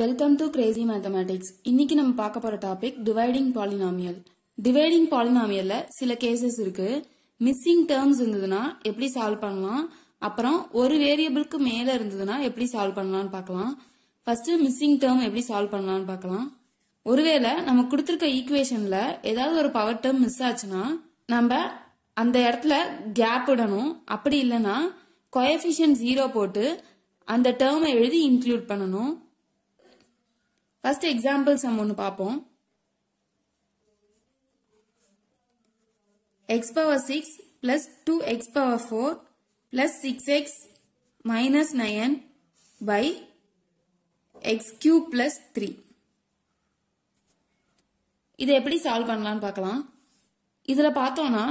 Welcome to Crazy mathematics இன்னைக்கு நம்ம பார்க்க போற டாபிக் டிவைடிங் பாலினாமியல் டிவைடிங் பாலினாமியல்ல சில கேசஸ் இருக்கு மிஸ்ஸிங் டேர்ம்ஸ் இருந்ததுன்னா எப்படி சால்வ் பண்ணலாம் அப்புறம் ஒரு வேரியபிளுக்கு மேல இருந்ததுன்னா எப்படி சால்வ் பண்ணலாம்னு பார்க்கலாம் ஃபர்ஸ்ட் மிஸ்ஸிங் டேர்ம் எப்படி சால்வ் பண்ணலாம்னு பார்க்கலாம் ஒருவேளை நம்ம கொடுத்துருக்க ஈக்குவேஷன்ல ஏதாவது ஒரு பவர் டேர்ம் மிஸ் ஆச்சுன்னா நம்ம அந்த இடத்துல கேப் விடணும் அப்படி இல்லைன்னா கொயபிஷியன் ஜீரோ போட்டு அந்த டேர்மை எழுதி இன்க்ளூட் பண்ணணும் ஃபர்ஸ்ட் எக்ஸாம்பிள் சம் ஒன்று பார்ப்போம் x power six plus two x power four plus six x minus nine by x cube plus three இதை எப்படி சால்வ் பண்ணலான்னு பார்க்கலாம் இதில் பார்த்தோன்னா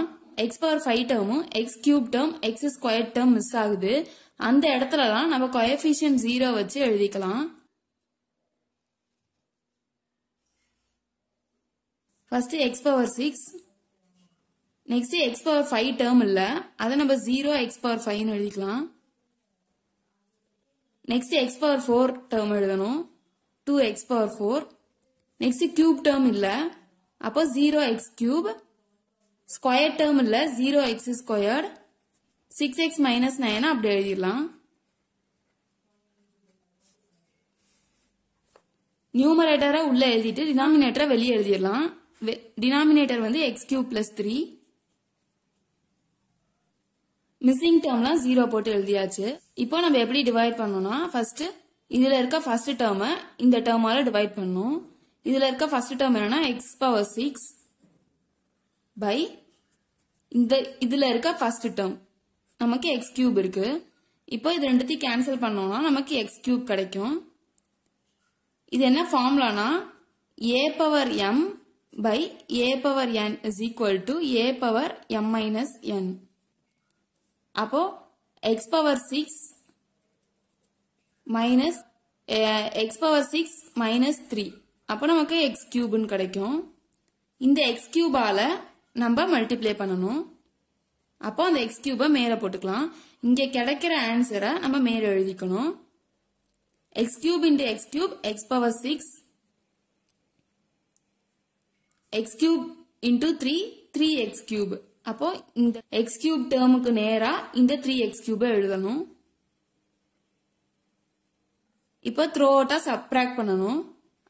எக்ஸ் பவர் ஃபைவ் டேர்மும் x cube term x square term miss ஆகுது அந்த இடத்துலலாம் நம்ம கொயஃபிஷியன் ஜீரோ வச்சு எழுதிக்கலாம் first x power six next x power five term இல்லை அதை நம்ம ஜீரோ எக்ஸ் பவர் ஃபைவ்னு எழுதிக்கலாம் next x power four term எழுதணும் two x power four next cube term இல்லை அப்போ zero x cube square term இல்லை zero x squared six x minus nine அப்படி எழுதிடலாம் நியூமரேட்டரை உள்ளே எழுதிட்டு டினாமினேட்டரை வெளியே எழுதிடலாம் டினாமினேட்டர் வந்து x cube plus three missing டேர்ம்லாம் ஜீரோ போட்டு எழுதியாச்சு இப்போ நம்ம எப்படி டிவைட் பண்ணோம்னா ஃபர்ஸ்ட் இதில் இருக்க ஃபர்ஸ்ட் டேர்மை இந்த டேர்மால டிவைட் பண்ணும் இதில் இருக்க ஃபர்ஸ்ட் டேர்ம் என்னன்னா எக்ஸ் பவர் சிக்ஸ் பை இந்த இதில் இருக்க ஃபர்ஸ்ட் டேர்ம் நமக்கு எக்ஸ் கியூப் இருக்கு இப்போ இது ரெண்டுத்தையும் கேன்சல் பண்ணோம்னா நமக்கு எக்ஸ் கியூப் கிடைக்கும் இது என்ன ஃபார்முலானா a power m by a power n is equal to a power m minus n. அப்போ x power 6 minus x power 6 minus 3 அப்போ நமக்கு x cube உன் கிடைக்கும் இந்த x cube ஆல நம்ப மல்டிப்ளை பண்ணும். அப்போ அந்த x cube மேலே போட்டுக்கலாம் இங்கே கிடைக்கிற answer, நம்ப மேர் எழுதிக்கணும் x cube இந்த x cube x power 6 x cube into three three x cube அப்போ இந்த x cube termுக்கு நேரா இந்த த்ரீ எக்ஸ் கியூபை எழுதணும் இப்போ த்ரோ அவுட்டா சப்ராக்ட் பண்ணணும்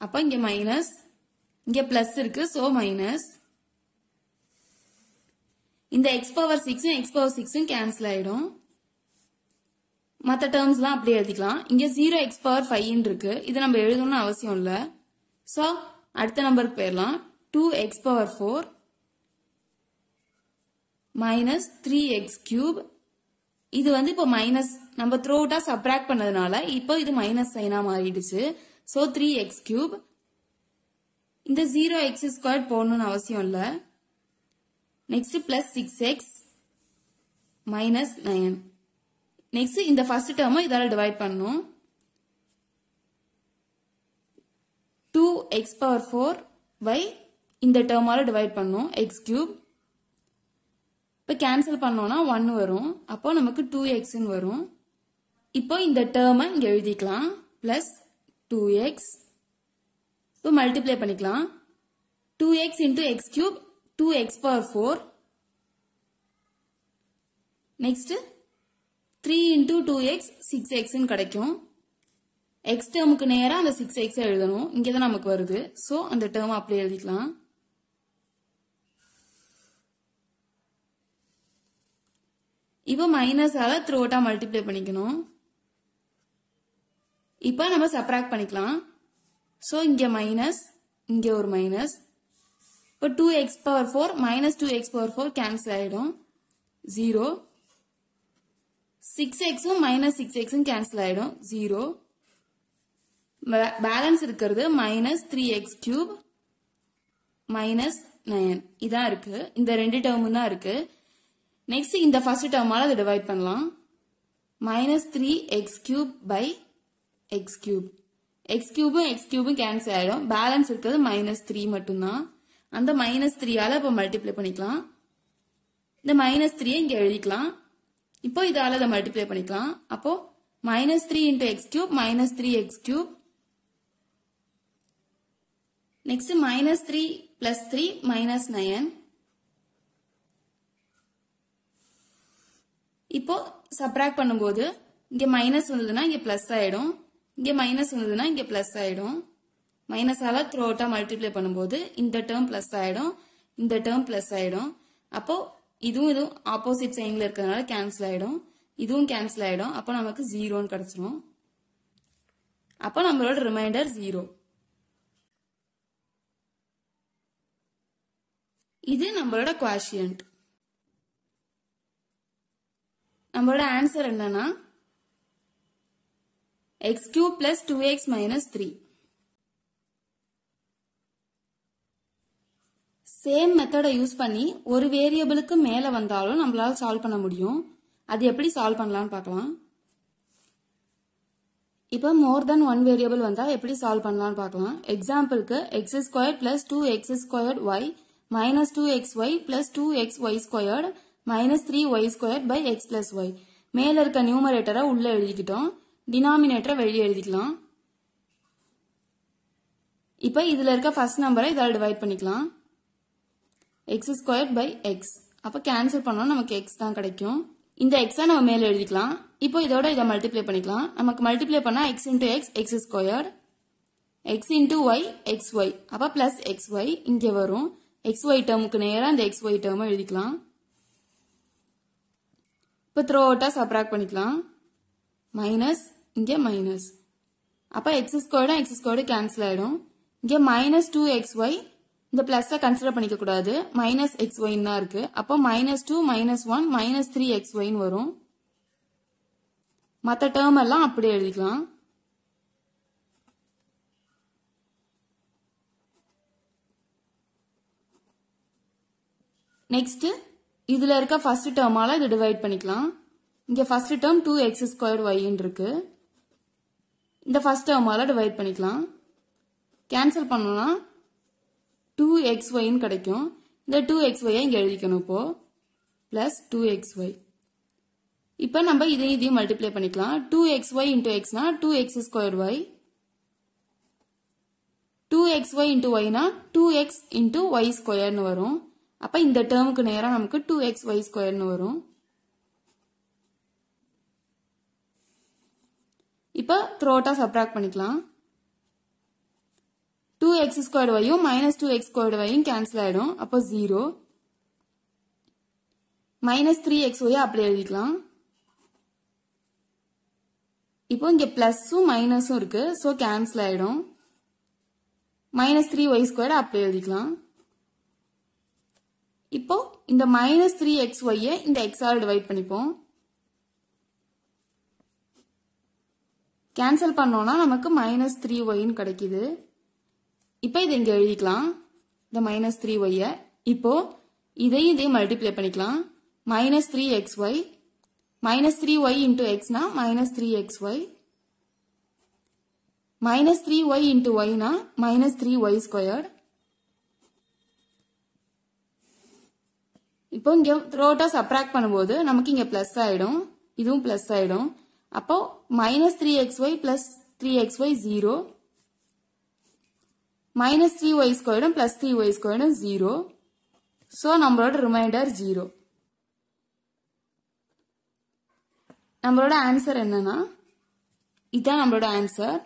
அப்போ இங்க மைனஸ் இங்க plus இருக்கு ஸோ மைனஸ் இந்த எக்ஸ் பவர் சிக்ஸும் எக்ஸ் பவர் சிக்ஸும் கேன்சல் ஆயிடும் மற்ற டேர்ம்ஸ்லாம் அப்படியே எழுதிக்கலாம் இங்கே ஜீரோ எக்ஸ் பவர் ஃபைவ்னு இருக்கு இது நம்ம எழுதணும்னு அவசியம் இல்லை ஸோ அடுத்த நம்பருக்கு போயிடலாம் 2x power 4 minus 3x cube இது வந்து இப்போ மைனஸ் நம்ம த்ரோ அவுட்டா சப்ராக்ட் பண்ணதுனால இப்போ இது மைனஸ் சைனாம் மாறிடுச்சு ஸோ த்ரீ cube இந்த ஜீரோ எக்ஸ் ஸ்கொயர் அவசியும்ல அவசியம் இல்லை 6x minus six x minus இந்த first term இதால் டிவைட் பண்ணும் two x power four by இந்த டேர்மால் டிவைட் பண்ணும் எக்ஸ் கியூப் இப்போ கேன்சல் பண்ணோன்னா ஒன் வரும் அப்போ நமக்கு டூ எக்ஸ்ன்னு வரும் இப்போ இந்த டேர்மை இங்கே எழுதிக்கலாம் ப்ளஸ் டூ எக்ஸ் இப்போ மல்டிப்ளை பண்ணிக்கலாம் two x into x cube two x power four next three into two x six எக்ஸ்ன்னு கிடைக்கும் எக்ஸ் டேர்முக்கு நேராக அந்த சிக்ஸ் எக்ஸ் எழுதணும் இங்கே தான் நமக்கு வருது ஸோ அந்த டேர்ம் அப்படியே எழுதிக்கலாம் இப்போ த்ரூ த்ரோட்டா மல்டிப்ளை பண்ணிக்கணும் இப்போ நம்ம சப்ராக்ட் பண்ணிக்கலாம் ஸோ இங்கே மைனஸ் இங்கே ஒரு மைனஸ் இப்போ two x power four minus two x power four cancel ஆகிடும் ஜீரோ சிக்ஸ் எக்ஸும் மைனஸ் சிக்ஸ் எக்ஸும் கேன்சல் ஆகிடும் ஜீரோ பேலன்ஸ் இருக்கிறது minus three x cube minus nine இதான் இருக்கு இந்த ரெண்டு டேர்மும் தான் இருக்குது நெக்ஸ்ட் இந்த ஃபர்ஸ்ட் டேர்மால் அதை டிவைட் பண்ணலாம் minus three x cube by x cube x கியூபும் எக்ஸ் கியூபும் கேன்சல் ஆகிடும் பேலன்ஸ் இருக்கிறது மைனஸ் த்ரீ மட்டும்தான் அந்த மைனஸ் த்ரீயால் இப்போ மல்டிப்ளை பண்ணிக்கலாம் இந்த மைனஸ் த்ரீயை இங்கே எழுதிக்கலாம் இப்போ இதால் அதை மல்டிப்ளை பண்ணிக்கலாம் அப்போ minus three into x cube minus three x cube next minus three plus three minus nine இப்போ சப்ராக்ட் பண்ணும்போது இங்க மைனஸ் வந்ததுன்னா இங்க பிளஸ் ஆயிடும் இங்க மைனஸ் வந்ததுன்னா இங்க பிளஸ் ஆயிடும் மைனஸால த்ரோட்டா மல்டிப்ளை பண்ணும்போது இந்த டேர்ம் பிளஸ் ஆயிடும் இந்த டேர்ம் பிளஸ் ஆயிடும் அப்போ இதுவும் இதுவும் ஆப்போசிட் சைன்ல இருக்கிறதுனால கேன்சல் ஆயிடும் இதுவும் கேன்சல் ஆயிடும் அப்போ நமக்கு ஜீரோன்னு கிடைச்சிரும் அப்போ நம்மளோட ரிமைண்டர் ஜீரோ இது நம்மளோட குவாஷியன்ட் நம்மளோட ஆன்சர் என்னன்னா x cube plus two x minus three same மெத்தடை யூஸ் பண்ணி ஒரு வேரியபிளுக்கு மேலே வந்தாலும் நம்மளால் சால்வ் பண்ண முடியும் அது எப்படி சால்வ் பண்ணலான்னு பார்க்கலாம் இப்போ மோர் தென் ஒன் வேரியபிள் வந்தால் எப்படி சால்வ் பண்ணலான்னு பார்க்கலாம் எக்ஸாம்பிளுக்கு x square plus two x squared y minus two x y plus two x y squared minus three y square by x y. Y மேலே இருக்க நியூமரேட்டரை உள்ளே எழுதிக்கிட்டோம் டினாமினேட்டரை வெளியே எழுதிக்கலாம் இப்போ இதில் இருக்க first நம்பரை இதால் டிவைட் பண்ணிக்கலாம் x ஸ்கொயர் பை எக்ஸ் அப்போ கேன்சல் பண்ணும் நமக்கு எக்ஸ் தான் கிடைக்கும் இந்த x நம்ம மேலே எழுதிக்கலாம் இப்போ இதோட இதை multiply பண்ணிக்கலாம் நமக்கு multiply பண்ணால் x into x x square x into y x y அப்போ ப்ளஸ் எக்ஸ் ஒய் இங்கே வரும் எக்ஸ் ஒய் டேர்முக்கு நேராக இந்த எக்ஸ் ஒய் டேர்மை எழுதிக்கலாம் இப்போ த்ரோ அவுட்டாக சப்ராக்ட் பண்ணிக்கலாம் மைனஸ் இங்கே மைனஸ் அப்போ எக்ஸ் ஸ்கொயர்டும் எக்ஸ் ஸ்கொயர்டு கேன்சல் ஆகிடும் இங்கே மைனஸ் டூ எக்ஸ் ஒய் இந்த பிளஸ்ஸை கன்சிடர் பண்ணிக்கக்கூடாது மைனஸ் எக்ஸ் ஒயின் தான் இருக்குது அப்போ minus two minus one minus three x ஒயின் வரும் மற்ற டேர்ம் எல்லாம் அப்படியே எழுதிக்கலாம் நெக்ஸ்ட்டு இதில் இருக்க ஃபர்ஸ்ட் டேர்மால் இதை டிவைட் பண்ணிக்கலாம் இங்கே first term two x squared ஒய்ன்னு இருக்கு இந்த ஃபர்ஸ்ட் டேர்மால் டிவைட் பண்ணிக்கலாம் கேன்சல் பண்ணோம்னா டூ எக்ஸ் ஒய்ன்னு கிடைக்கும் இந்த டூ எக்ஸ் ஒயை இங்கே எழுதிக்கணும் இப்போது ப்ளஸ் டூ எக்ஸ் ஒய் இப்போ நம்ம இதையும் இதையும் மல்டிப்ளை பண்ணிக்கலாம் டூ எக்ஸ் ஒய் இன்டூ எக்ஸ்னா two x square y two x y into ஒய்னா டூ எக்ஸ் இன்டூ ஒய் ஸ்கொயர்னு வரும் அப்போ இந்த டேர்முக்கு நேராக நமக்கு டூ எக்ஸ் ஒய் ஸ்கொயர்னு வரும் இப்போ த்ரோட்டா சப்ராக்ட் பண்ணிக்கலாம் டூ எக்ஸ் ஸ்கொயர்டு வையும் மைனஸ் டூ எக்ஸ் ஸ்கொயர்டு வையும் கேன்சல் ஆகிடும் அப்போ zero minus three x y அப்படி எழுதிக்கலாம் இப்போ இங்கே ப்ளஸ்ஸும் மைனஸும் இருக்குது ஸோ கேன்சல் ஆகிடும் மைனஸ் த்ரீ ஒய் ஸ்கொயர் அப்படி எழுதிக்கலாம் இப்போ இந்த மைனஸ் த்ரீ எக்ஸ் ஒய்யை இந்த எக்ஸால் டிவைட் பண்ணிப்போம் கேன்சல் பண்ணோம்னா நமக்கு மைனஸ் த்ரீ ஒய்ன்னு கிடைக்கிது இப்போ இதை இங்கே எழுதிக்கலாம் இந்த மைனஸ் த்ரீ ஒய்யை இப்போ இதையும் இதையும் மல்டிப்ளை பண்ணிக்கலாம் minus three x y minus three y into எக்ஸ்னா minus three x y minus three y into ஒய்னா மைனஸ் த்ரீ ஒய் ஸ்கொயர்டு இப்போ இங்கே த்ரோட்டா சப்ராக்ட் பண்ணும்போது நமக்கு இங்கே ப்ளஸ் ஆகிடும் இதுவும் ப்ளஸ் ஆகிடும் அப்போ minus three x y plus three x y zero minus three y ஸ்கொயரும் ப்ளஸ் த்ரீ ஒய் ஸ்கொயரும் ஜீரோ ஸோ நம்மளோட ரிமைண்டர் ஜீரோ நம்மளோட ஆன்சர் என்னன்னா இதுதான் நம்மளோட answer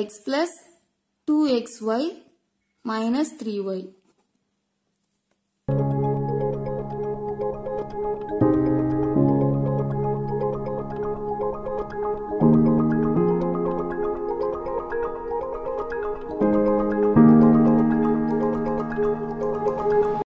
x plus two x y minus three Y